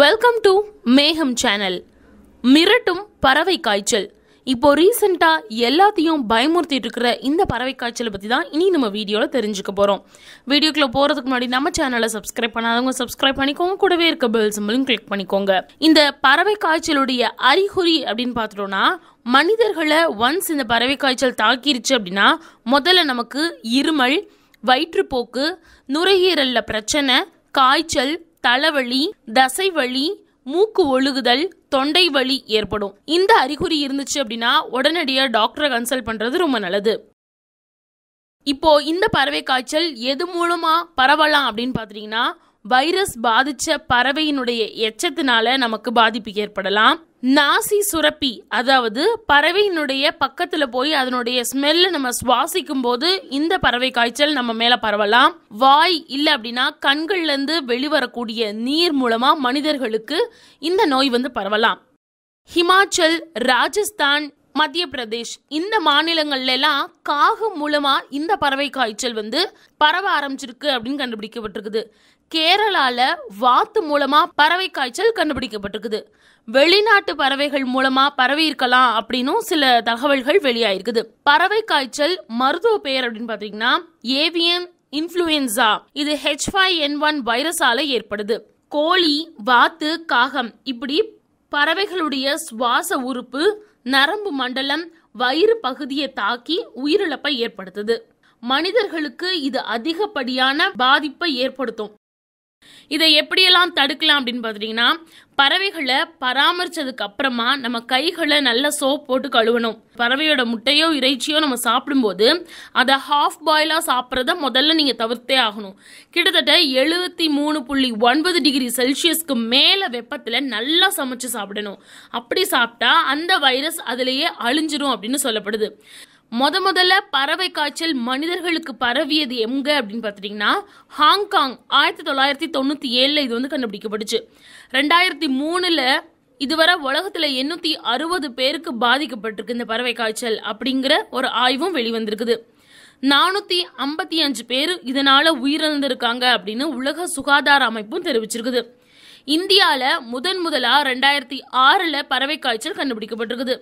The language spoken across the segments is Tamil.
வெல்கம் டு மேகம் சேனல் மிரட்டும் பறவை காய்ச்சல் இப்போ ரீசெண்டாக எல்லாத்தையும் பயமுறுத்திட்டு இருக்கிற இந்த பறவை காய்ச்சலை பற்றி தான் இனி நம்ம வீடியோவில் தெரிஞ்சுக்க போகிறோம் வீடியோக்குள்ளே போகிறதுக்கு முன்னாடி நம்ம சேனலை சப்ஸ்கிரைப் பண்ணாதவங்க சப்ஸ்கிரைப் பண்ணிக்கோங்க கூடவே இருக்க பெல் சிம்பிளும் கிளிக் பண்ணிக்கோங்க இந்த பறவை காய்ச்சலுடைய அறிகுறி அப்படின்னு பார்த்துட்டோம்னா மனிதர்களை ஒன்ஸ் இந்த பறவை காய்ச்சல் தாக்கிருச்சு அப்படின்னா முதல்ல நமக்கு இருமல் வயிற்றுப்போக்கு நுரையீரலில் பிரச்சனை காய்ச்சல் தலைவலி வலி மூக்கு ஒழுகுதல் தொண்டை வலி ஏற்படும் இந்த அறிகுறி இருந்துச்சு அப்படின்னா உடனடியாக டாக்டரை கன்சல்ட் பண்றது ரொம்ப நல்லது இப்போ இந்த பறவை காய்ச்சல் எது மூலமா பரவலாம் அப்படின்னு பாத்தீங்கன்னா வைரஸ் பாதிச்ச பறவையினுடைய எச்சத்தினால நமக்கு பாதிப்பு ஏற்படலாம் நாசி சுரப்பி அதாவது பறவையினுடைய பக்கத்துல போய் அதனுடைய ஸ்மெல்ல நம்ம சுவாசிக்கும் போது இந்த பறவை காய்ச்சல் நம்ம மேல பரவலாம் வாய் இல்ல அப்படின்னா கண்கள்ல இருந்து வெளிவரக்கூடிய நீர் மூலமா மனிதர்களுக்கு இந்த நோய் வந்து பரவலாம் ஹிமாச்சல் ராஜஸ்தான் மத்திய பிரதேஷ் இந்த மாநிலங்கள்ல எல்லாம் காகு மூலமா இந்த பறவை காய்ச்சல் வந்து பரவ ஆரம்பிச்சிருக்கு அப்படின்னு கண்டுபிடிக்கப்பட்டிருக்குது கேரளால வாத்து மூலமா பறவை காய்ச்சல் கண்டுபிடிக்கப்பட்டிருக்குது வெளிநாட்டு பறவைகள் மூலமா பரவி இருக்கலாம் அப்படின்னும் சில தகவல்கள் வெளியாயிருக்குது பறவை காய்ச்சல் மருத்துவ பெயர் அப்படின்னு பாத்தீங்கன்னா ஏவியன் இன்ஃபுளுசா இது ஹெச் ஃபைவ் என் ஒன் வைரஸால ஏற்படுது கோழி வாத்து காகம் இப்படி பறவைகளுடைய சுவாச உறுப்பு நரம்பு மண்டலம் வயிறு பகுதியை தாக்கி உயிரிழப்பை ஏற்படுத்துது மனிதர்களுக்கு இது அதிகப்படியான பாதிப்பை ஏற்படுத்தும் இதை எப்படியெல்லாம் தடுக்கலாம் அப்படின்னு பார்த்தீங்கன்னா பறவைகளை பராமரித்ததுக்கு அப்புறமா நம்ம கைகளை நல்லா சோப் போட்டு கழுவணும் பறவையோட முட்டையோ இறைச்சியோ நம்ம சாப்பிடும்போது அதை ஹாஃப் பாயிலாக சாப்பிட்றத முதல்ல நீங்கள் தவிர்த்தே ஆகணும் கிட்டத்தட்ட எழுபத்தி மூணு புள்ளி ஒன்பது டிகிரி செல்சியஸ்க்கு மேலே வெப்பத்தில் நல்லா சமைச்சு சாப்பிடணும் அப்படி சாப்பிட்டா அந்த வைரஸ் அதிலேயே அழிஞ்சிரும் அப்படின்னு சொல்லப்படுது முத முதல்ல பறவை காய்ச்சல் மனிதர்களுக்கு பரவியது எங்க அப்படின்னு பார்த்துட்டிங்கன்னா ஹாங்காங் ஆயிரத்தி தொள்ளாயிரத்தி தொண்ணூற்றி ஏழில் இது வந்து கண்டுபிடிக்கப்பட்டுச்சு ரெண்டாயிரத்தி மூணில் இதுவரை உலகத்தில் எண்ணூற்றி அறுபது பேருக்கு பாதிக்கப்பட்டிருக்கு இந்த பறவை காய்ச்சல் அப்படிங்கிற ஒரு ஆய்வும் வெளிவந்திருக்குது நானூற்றி ஐம்பத்தி அஞ்சு பேர் இதனால் உயிரிழந்திருக்காங்க அப்படின்னு உலக சுகாதார அமைப்பும் தெரிவிச்சிருக்குது இந்தியாவில் முதன் முதலாக ரெண்டாயிரத்தி ஆறில் பறவை காய்ச்சல் கண்டுபிடிக்கப்பட்டிருக்குது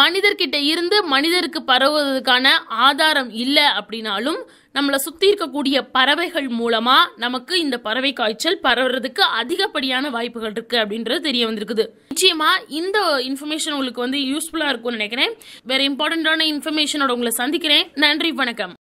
மனிதர்கிட்ட இருந்து மனிதருக்கு பரவுவதற்கான ஆதாரம் இல்லை அப்படின்னாலும் நம்மளை சுற்றி இருக்கக்கூடிய பறவைகள் மூலமாக நமக்கு இந்த பறவை காய்ச்சல் பரவுறதுக்கு அதிகப்படியான வாய்ப்புகள் இருக்குது அப்படின்றது தெரிய வந்திருக்குது நிச்சயமாக இந்த இன்ஃபர்மேஷன் உங்களுக்கு வந்து யூஸ்ஃபுல்லாக இருக்கும்னு நினைக்கிறேன் வேறு இம்பார்ட்டண்ட்டான இன்ஃபர்மேஷனோட உங்களை சந்திக்கிறேன் நன்றி வணக்கம்